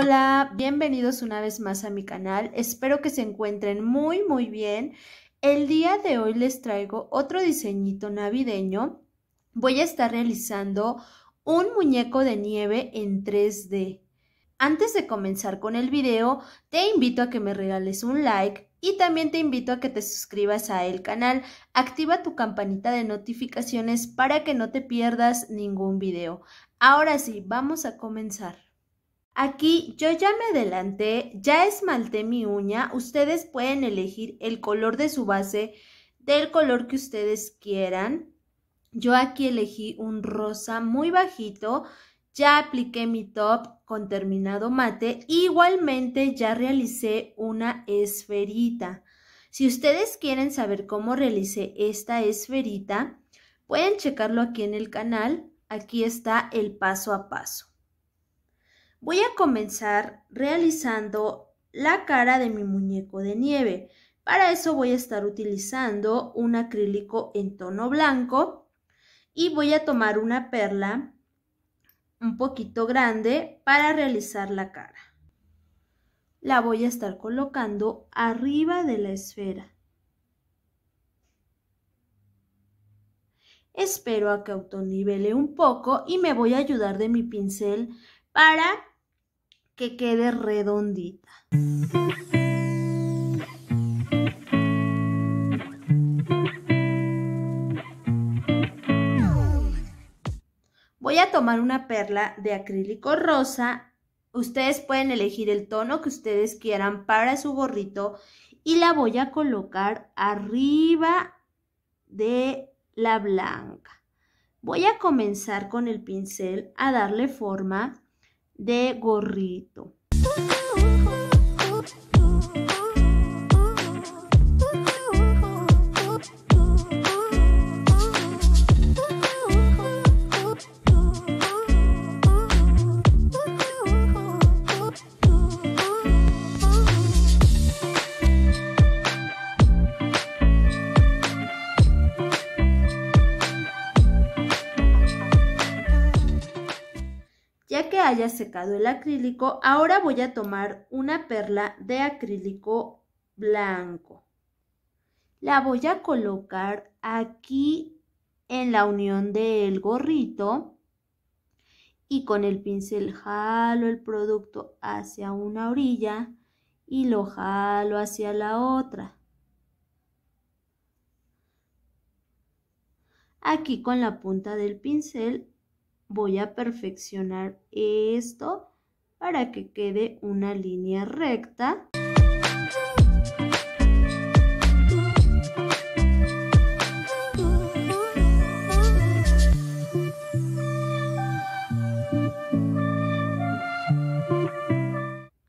Hola, bienvenidos una vez más a mi canal. Espero que se encuentren muy muy bien. El día de hoy les traigo otro diseñito navideño. Voy a estar realizando un muñeco de nieve en 3D. Antes de comenzar con el video, te invito a que me regales un like y también te invito a que te suscribas a el canal. Activa tu campanita de notificaciones para que no te pierdas ningún video. Ahora sí, vamos a comenzar. Aquí yo ya me adelanté, ya esmalté mi uña, ustedes pueden elegir el color de su base del color que ustedes quieran. Yo aquí elegí un rosa muy bajito, ya apliqué mi top con terminado mate, igualmente ya realicé una esferita. Si ustedes quieren saber cómo realicé esta esferita, pueden checarlo aquí en el canal, aquí está el paso a paso. Voy a comenzar realizando la cara de mi muñeco de nieve. Para eso voy a estar utilizando un acrílico en tono blanco y voy a tomar una perla un poquito grande para realizar la cara. La voy a estar colocando arriba de la esfera. Espero a que autonivele un poco y me voy a ayudar de mi pincel para que quede redondita. Voy a tomar una perla de acrílico rosa. Ustedes pueden elegir el tono que ustedes quieran para su gorrito y la voy a colocar arriba de la blanca. Voy a comenzar con el pincel a darle forma de gorrito. haya secado el acrílico, ahora voy a tomar una perla de acrílico blanco. La voy a colocar aquí en la unión del gorrito y con el pincel jalo el producto hacia una orilla y lo jalo hacia la otra. Aquí con la punta del pincel voy a perfeccionar esto para que quede una línea recta.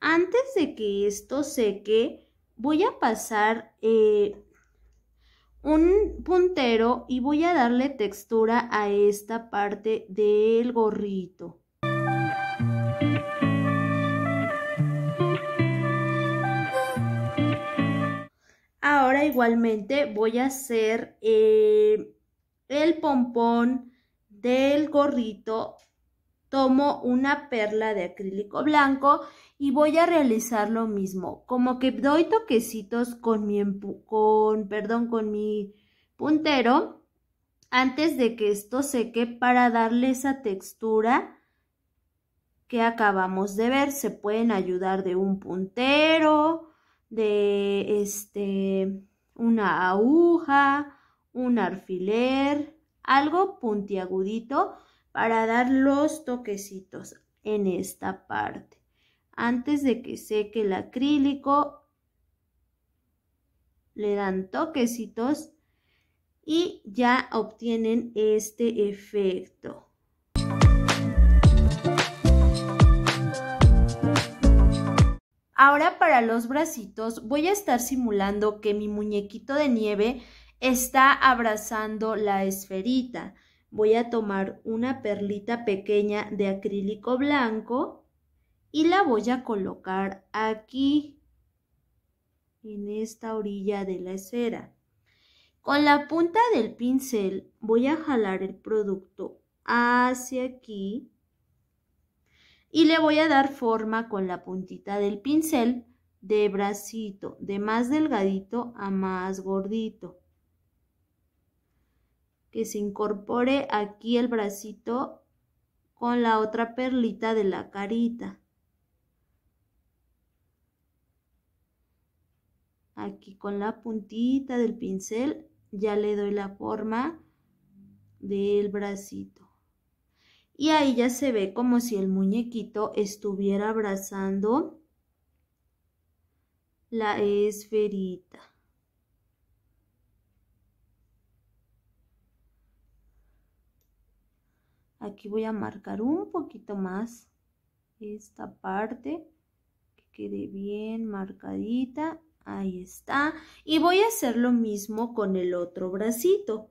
Antes de que esto seque, voy a pasar eh, un puntero y voy a darle textura a esta parte del gorrito. Ahora igualmente voy a hacer eh, el pompón del gorrito tomo una perla de acrílico blanco y voy a realizar lo mismo, como que doy toquecitos con mi, perdón, con mi puntero antes de que esto seque para darle esa textura que acabamos de ver. Se pueden ayudar de un puntero, de este, una aguja, un alfiler, algo puntiagudito para dar los toquecitos en esta parte antes de que seque el acrílico le dan toquecitos y ya obtienen este efecto. Ahora para los bracitos voy a estar simulando que mi muñequito de nieve está abrazando la esferita voy a tomar una perlita pequeña de acrílico blanco y la voy a colocar aquí, en esta orilla de la esfera. Con la punta del pincel voy a jalar el producto hacia aquí y le voy a dar forma con la puntita del pincel de bracito, de más delgadito a más gordito que se incorpore aquí el bracito con la otra perlita de la carita. Aquí con la puntita del pincel ya le doy la forma del bracito. Y ahí ya se ve como si el muñequito estuviera abrazando la esferita. Aquí voy a marcar un poquito más esta parte que quede bien marcadita. Ahí está. Y voy a hacer lo mismo con el otro bracito.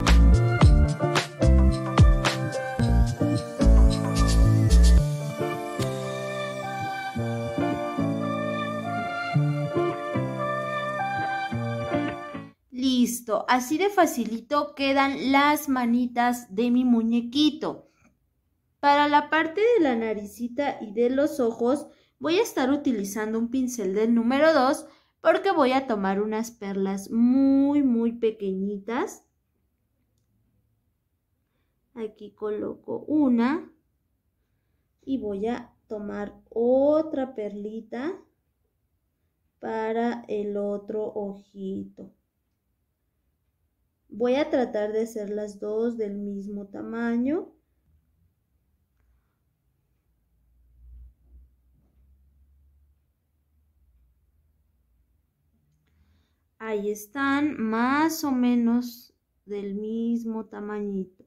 Listo, así de facilito quedan las manitas de mi muñequito. Para la parte de la naricita y de los ojos voy a estar utilizando un pincel del número 2 porque voy a tomar unas perlas muy muy pequeñitas. Aquí coloco una y voy a tomar otra perlita para el otro ojito. Voy a tratar de hacer las dos del mismo tamaño. Ahí están más o menos del mismo tamañito.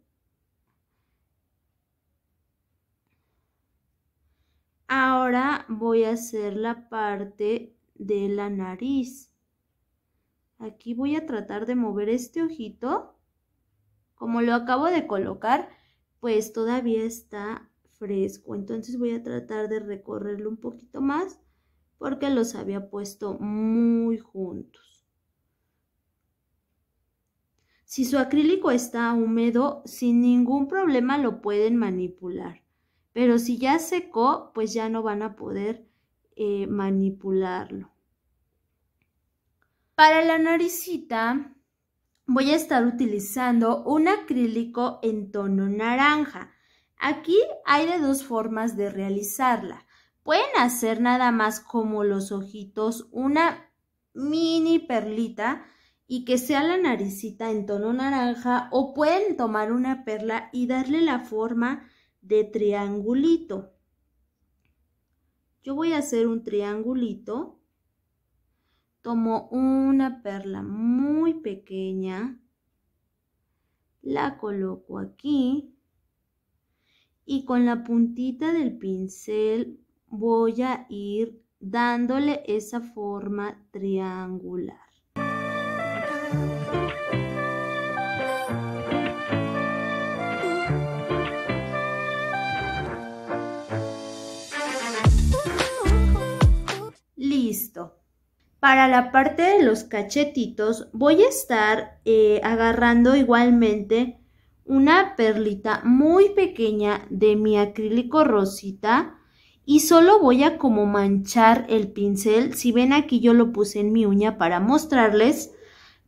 Ahora voy a hacer la parte de la nariz. Aquí voy a tratar de mover este ojito. Como lo acabo de colocar, pues todavía está fresco. Entonces voy a tratar de recorrerlo un poquito más porque los había puesto muy juntos. Si su acrílico está húmedo, sin ningún problema lo pueden manipular. Pero si ya secó, pues ya no van a poder eh, manipularlo. Para la naricita voy a estar utilizando un acrílico en tono naranja. Aquí hay de dos formas de realizarla. Pueden hacer nada más como los ojitos, una mini perlita y que sea la naricita en tono naranja o pueden tomar una perla y darle la forma de triangulito. Yo voy a hacer un triangulito. Tomo una perla muy pequeña, la coloco aquí y con la puntita del pincel voy a ir dándole esa forma triangular. Listo. Para la parte de los cachetitos voy a estar eh, agarrando igualmente una perlita muy pequeña de mi acrílico rosita y solo voy a como manchar el pincel. Si ven aquí yo lo puse en mi uña para mostrarles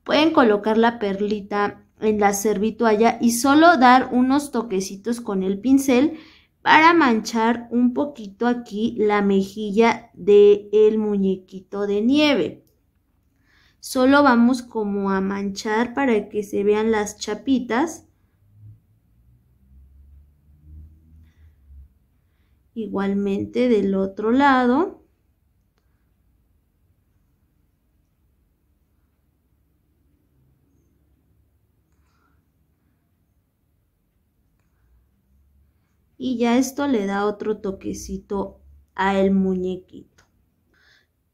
Pueden colocar la perlita en la servitualla y solo dar unos toquecitos con el pincel para manchar un poquito aquí la mejilla del el muñequito de nieve. Solo vamos como a manchar para que se vean las chapitas. Igualmente del otro lado. y ya esto le da otro toquecito a el muñequito.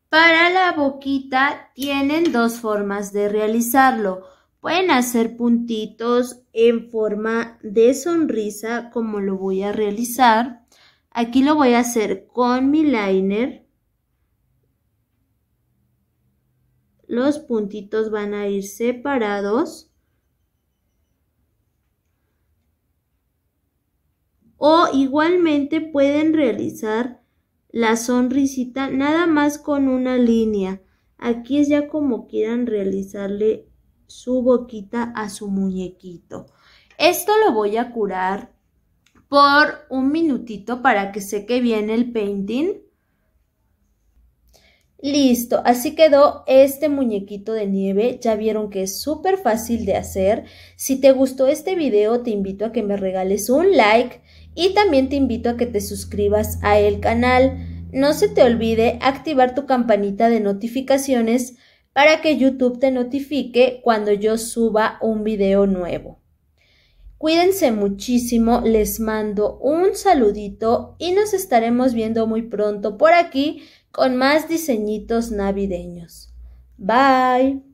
Para la boquita tienen dos formas de realizarlo. Pueden hacer puntitos en forma de sonrisa como lo voy a realizar. Aquí lo voy a hacer con mi liner. Los puntitos van a ir separados. o igualmente pueden realizar la sonrisita nada más con una línea. Aquí es ya como quieran realizarle su boquita a su muñequito. Esto lo voy a curar por un minutito para que seque bien el painting. Listo, así quedó este muñequito de nieve, ya vieron que es súper fácil de hacer. Si te gustó este video te invito a que me regales un like y también te invito a que te suscribas a el canal. No se te olvide activar tu campanita de notificaciones para que YouTube te notifique cuando yo suba un video nuevo. Cuídense muchísimo, les mando un saludito y nos estaremos viendo muy pronto por aquí con más diseñitos navideños. Bye.